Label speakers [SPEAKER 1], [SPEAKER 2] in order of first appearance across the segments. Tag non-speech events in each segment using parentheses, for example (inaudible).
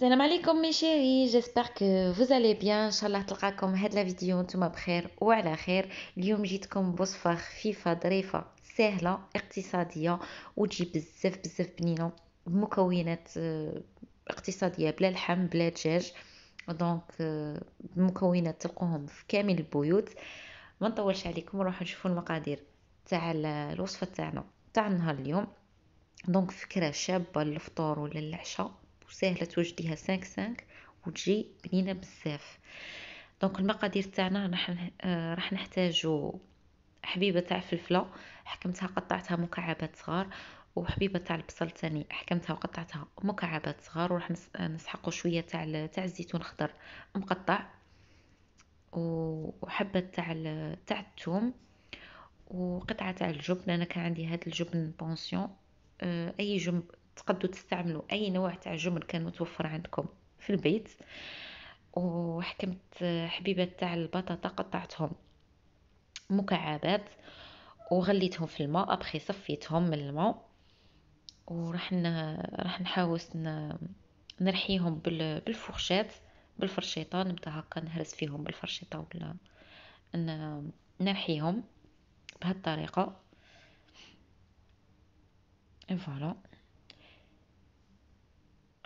[SPEAKER 1] السلام عليكم مي شيري جيسبر كو فوز الي بيان ان شاء الله تلقاكم هاد لا فيديو نتوما بخير وعلى خير اليوم جيتكم بوصفه خفيفه ظريفه سهله اقتصاديه وتجي بزاف بزاف بنينه بمكونات اقتصاديه بلا لحم بلا دجاج دونك بمكونات تلقوهم في كامل البيوت ما نطولش عليكم نروحوا نشوفوا المقادير تاع الوصفه تاعنا تاع نهار اليوم دونك فكره شابه للفطور ولا للعشاء وسهله توجديها 5 5 وتجي بنينه بزاف دونك المقادير تاعنا راح آه، راح نحتاجو حبيبه تاع فلفله حكمتها قطعتها مكعبات صغار وحبيبه تاع البصل تاني حكمتها وقطعتها مكعبات صغار وراح آه، نسحقو شويه تاع تاع الزيتون خضر مقطع وحبه تاع تاع الثوم وقطعه تاع الجبن انا كان عندي هذا الجبن بونسيون آه، اي جبن تقدروا تستعملوا اي نوع تاع جمل كان متوفر عندكم في البيت وحكمت حبيبات تاع البطاطا قطعتهم مكعبات وغليتهم في الماء ابخي صفيتهم من الماء وراح راح نحاول نرحيهم بالفرشات بالفرشيطه نبدا هكا نهرس فيهم بالفرشيطه ولا نرحيهم بهالطريقه فوالا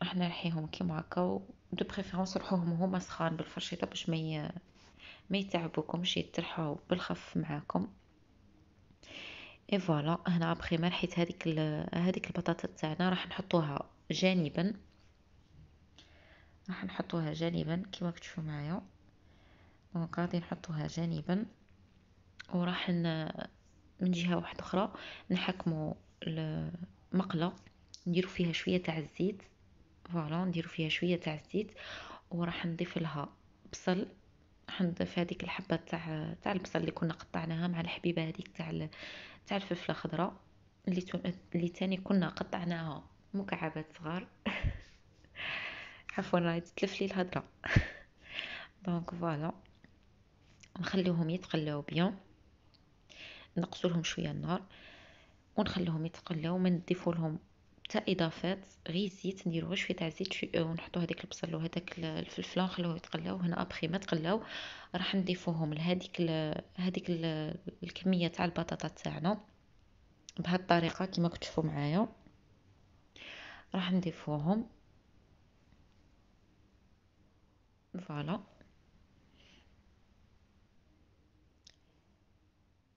[SPEAKER 1] احنا نحيهم كيما هكا دو بريفيرونس رحوهم هما سخان بالفرشيطه باش ما ما يتعبوكمش يترحوا بالخف معاكم اي فوالا هنا ابخي ما نحيت هذيك هذيك البطاطا تاعنا راح نحطوها جانبا راح نحطوها جانبا كيما كتشوفوا معايا دونك غادي نحطوها جانبا وراح من جهه واحده اخرى نحكموا المقله نديروا فيها شويه تاع الزيت فوالا نديرو فيها شويه تاع الزيت وراح نضيف لها بصل راح نضيف هذيك الحبه تاع تاع البصل اللي كنا قطعناها مع الحبيبه هذيك تاع تاع الفلفله الخضراء اللي تو... اللي تاني كنا قطعناها مكعبات صغار (laughs) عفوا راهي تتلف لي الهضره (laughs) دونك فوالا نخليهم يتقلاو بيان نقصلهم شويه النار ونخليهم يتقلاو ما نضيفولهم حتى اضافات غي غير الزيت نديروه شويه تاع الزيت آه، ونحطو هاديك البصل وهذاك الفلفل نخلوه يتقلاو هنا ابخي ما تقلاو راح نضيفوهم لهذيك هذيك الكميه تاع البطاطا تاعنا بهذه الطريقه كما كتشوفوا معايا راح نضيفوهم فوالا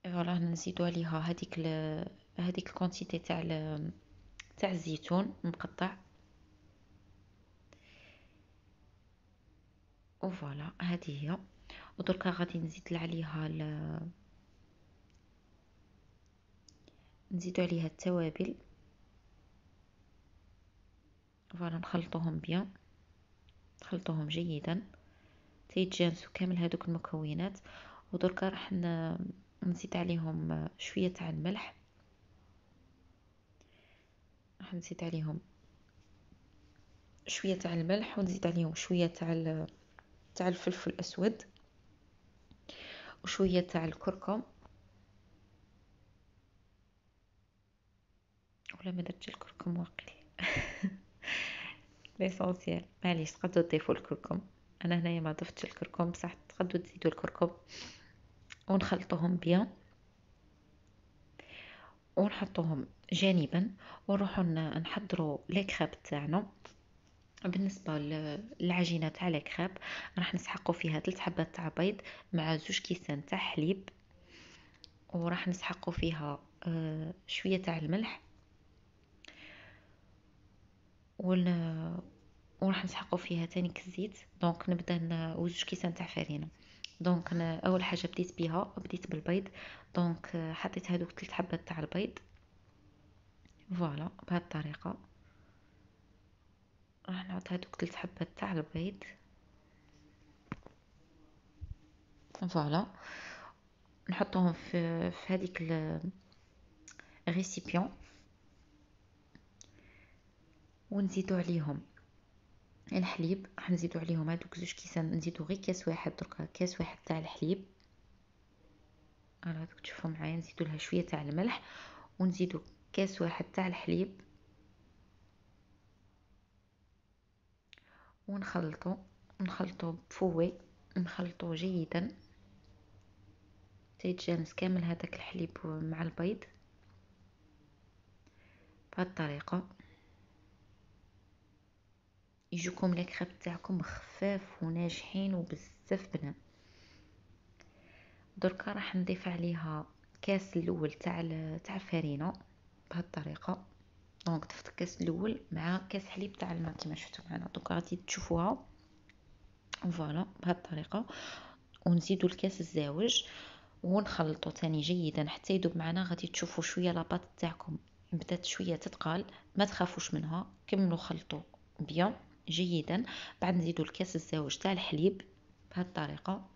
[SPEAKER 1] فوالا هنا نزيدو عليها هذيك هذيك الكونتيتي تاع تاع الزيتون مقطع وفوالا هذه هي ودركا غادي نزيد عليها ال نزيدو عليها التوابل فوالا نخلطوهم بيان نخلطوهم جيدا تيتجانسوا كامل هذوك المكونات ودركا راح نزيد عليهم شويه تاع الملح راح نزيد عليهم شويه تاع الملح ونزيد عليهم شويه تاع تاع الفلفل الاسود وشويه تاع الكركم ولا ما درتش الكركم واقيلا ليسونسيال (laughs) معليش تقدروا تضيفوا الكركم انا هنايا ما ضفتش الكركم بصح تقدروا تزيدوا الكركم ونخلطوهم بيان ونحطوهم جانبا ونروحو نحضروا ليكخاب تاعنا بالنسبه للعجينه تاع ليكخاب راح نسحقوا فيها ثلاث حبات تاع بيض مع زوج كيسان تاع حليب وراح نسحقوا فيها آه، شويه تاع الملح ون وراح نسحقوا فيها تاني الزيت دونك نبدا نوزج كيسان تاع فرينه دونك انا اول حاجه بديت بها بديت بالبيض دونك آه، حطيت هذوك ثلاث حبات تاع البيض فوالا بهذه الطريقه راح نعطي هذوك ثلاث حبات تاع البيض فوالا نحطوهم في في هذيك الريسيبيون ونزيدو عليهم الحليب راح نزيدو عليهم هادوك زوج كيسان نزيدو غير كاس واحد دركا كاس واحد تاع الحليب انا هادوك تشوفوا معايا نزيدو لها شويه تاع الملح ونزيدو كاس واحد تاع الحليب ونخلطو نخلطو بفوي نخلطو جيدا تيتجانس كامل هذاك الحليب مع البيض بهذه الطريقه يجوكم الكريب تاعكم خفاف وناجحين وبزاف بنان دركا راح نضيف عليها كاس الاول تاع تاع الفارينه بهذه الطريقه دونك ضفت الكاس الاول مع كاس حليب تاع الماء كما شفتوا معنا دونك غادي تشوفوها فوالا بهذه الطريقه ونزيدوا الكاس الزاوج ونخلطو تاني جيدا حتى يذوب معنا غادي تشوفوا شويه لاباط تاعكم بدات شويه تتقال ما تخافوش منها كملوا خلطوا بيان جيدا بعد نزيدو الكاس الزاوج تاع الحليب بهذه الطريقه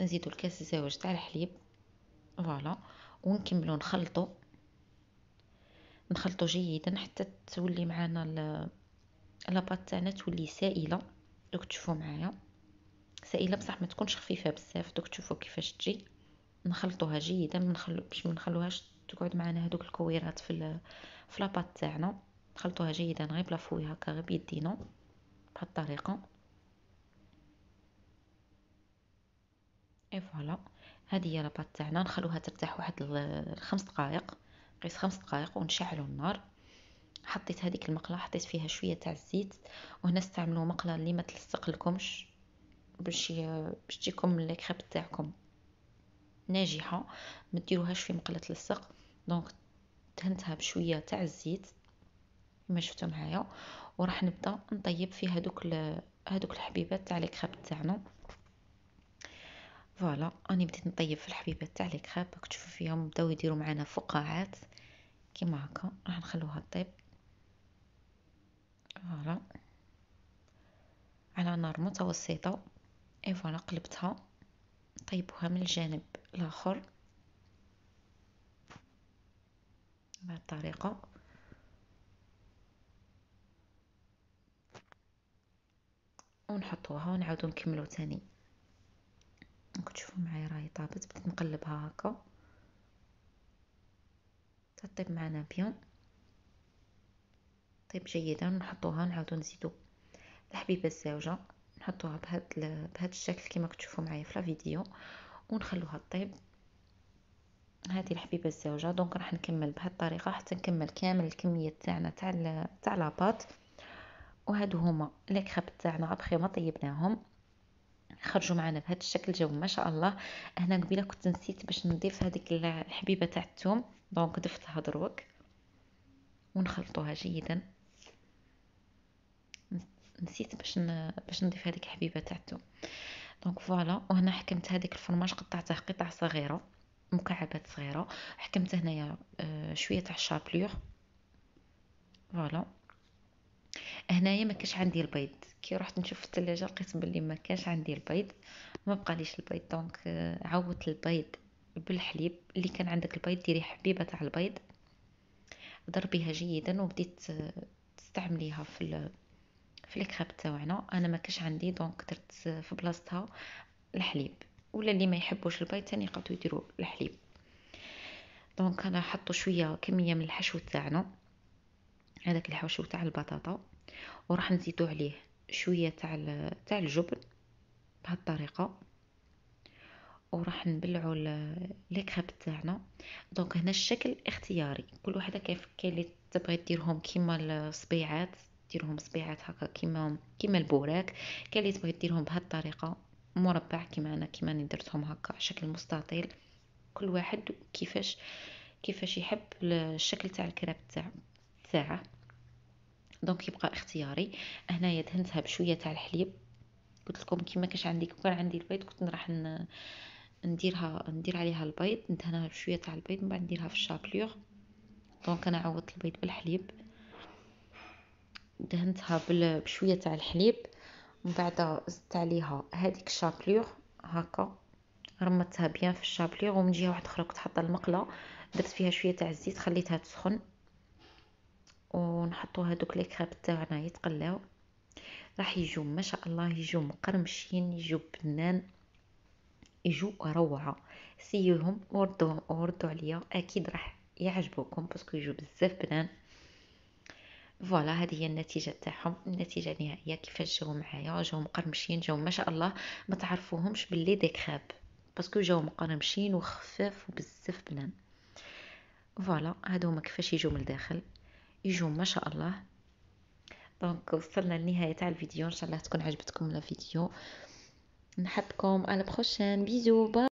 [SPEAKER 1] نزيدو الكاس الزاوج تاع الحليب فوالا ونكملو نخلطو نخلطو جيدا حتى تولي معنا لاباط تاعنا تولي سائله دوك تشوفوا معايا سائله بصح ما تكونش خفيفه بزاف دوك تشوفوا كيفاش تجي نخلطوها جيدا ما باش ما نخلوهاش تقعد معنا هذوك الكويرات في في لاباط تاعنا خلطوها جيدا غير فوي هكا غير بيدينا الطريقه اي فوالا هذه هي لاباط تاعنا نخلوها ترتاح واحد خمس دقائق قيس خمس دقائق ونشعلوا النار حطيت هذيك المقله حطيت فيها شويه تاع الزيت وهنا استعملوا مقله اللي ما تلصق لكمش باش باش تجيكم الكريب تاعكم ناجحه ما ديروهاش في مقله تلصق دونك دهنتها بشويه تاع الزيت كما شفتوا معايا وراح نبدا نطيب في هذوك هذوك الحبيبات تاع لي كريب تاعنا فوالا راني بديت نطيب في الحبيبات تاع لي كريب راك تشوفوا فيهم بداو يديروا معنا فقاعات كيما هكا راح نخلوها طيب فوالا على نار متوسطه اي فوالا قلبتها طيبوها من الجانب الاخر بهذه الطريقه ونحطوها ونعاودو نكملو تاني تشوفو معايا راهي طابت بديت نقلبها هكا تطيب معنا بيان طيب جيدا نحطوها نعاودو نزيدو الحبيبه الزاوجه نحطوها بهاد بهاد الشكل كما كتشوفوا معايا في لا فيديو ونخلوها طيب هذه الحبيبه الزاوجه دونك راح نكمل بهاد الطريقه حتى نكمل كامل الكميه تاعنا تاع تاع لاباط وهادو هما لي كريب تاعنا ابخي ما طيبناهم خرجوا معنا بهذا الشكل جاو ما شاء الله هنا قبيله كنت نسيت باش نضيف هذيك الحبيبه تاع الثوم دونك ضفتها دروك ونخلطوها جيدا نسيت باش ن... باش نضيف هذيك الحبيبه تاع الثوم دونك فوالا وهنا حكمت هذيك الفرماج قطعته قطع صغيره مكعبات صغيره حكمت هنايا آه، شويه تاع الشابلور فوالا هنايا ما كاش عندي البيض كي رحت نشوف في الثلاجه لقيت بلي ما كاش عندي البيض ما بقاليش البيض دونك آه، عوضت البيض بالحليب اللي كان عندك البيض ديري حبيبه تاع البيض ضربيها جيدا وبديت آه، تستعمليها في في الكريب تاعنا انا ما كاش عندي دونك درت آه، في بلاصتها الحليب ولا اللي ما يحبوش البيض ثاني يقدروا يديروا الحليب دونك انا حطوا شويه كميه من الحشو تاعنا هذاك الحشو تاع البطاطا وراح نزيدو عليه شويه تاع تاع الجبن بهالطريقه وراح نبلعوا لي كريب تاعنا دونك هنا الشكل اختياري كل وحده كيف كاين اللي تبغي ديرهم كيما الصبيعات ديرهم صبيعات هكا كيما كيما البوراك كاين اللي تبغي ديرهم بهالطريقه مربع كيما انا كيما انا درتهم هكا شكل مستطيل كل واحد كيفاش كيفاش يحب الشكل تاع الكريب تاعه تاعه دونك يبقى اختياري هنايا دهنتها بشويه تاع الحليب قلت لكم كيما كاش عندي كان عندي البيض كنت راح نديرها ندير عليها البيض ندهنها بشويه تاع البيض من بعد نديرها في الشابلور دونك انا عوضت البيض بالحليب دهنتها بشويه تاع الحليب من بعد زدت عليها هذيك الشابلور هكا رمتها بيان في الشابلور ومن جهه واحده اخرى كنت حاطه المقله درت فيها شويه تاع الزيت خليتها تسخن ونحطوا هذوك لي كريب تاعنا يتقلاو راح يجوا ما شاء الله يجوا مقرمشين يجوا بنان يجوا روعه سيوهم وردوهم وردو عليا اكيد راح يعجبوكم باسكو يجوا بزاف بنان فوالا هذه هي النتيجه تاعهم النتيجه النهائيه كيفاش جاو معايا جاو مقرمشين جاو ما شاء الله ما تعرفوهمش باللي دي كريب باسكو جاو مقرمشين وخفاف وبزاف بنان فوالا هادو هما كيفاش يجوا من الداخل يجوا ما شاء الله دونك وصلنا لنهايه تاع الفيديو ان شاء الله تكون عجبتكم الفيديو نحبكم على بروشين بيزو باي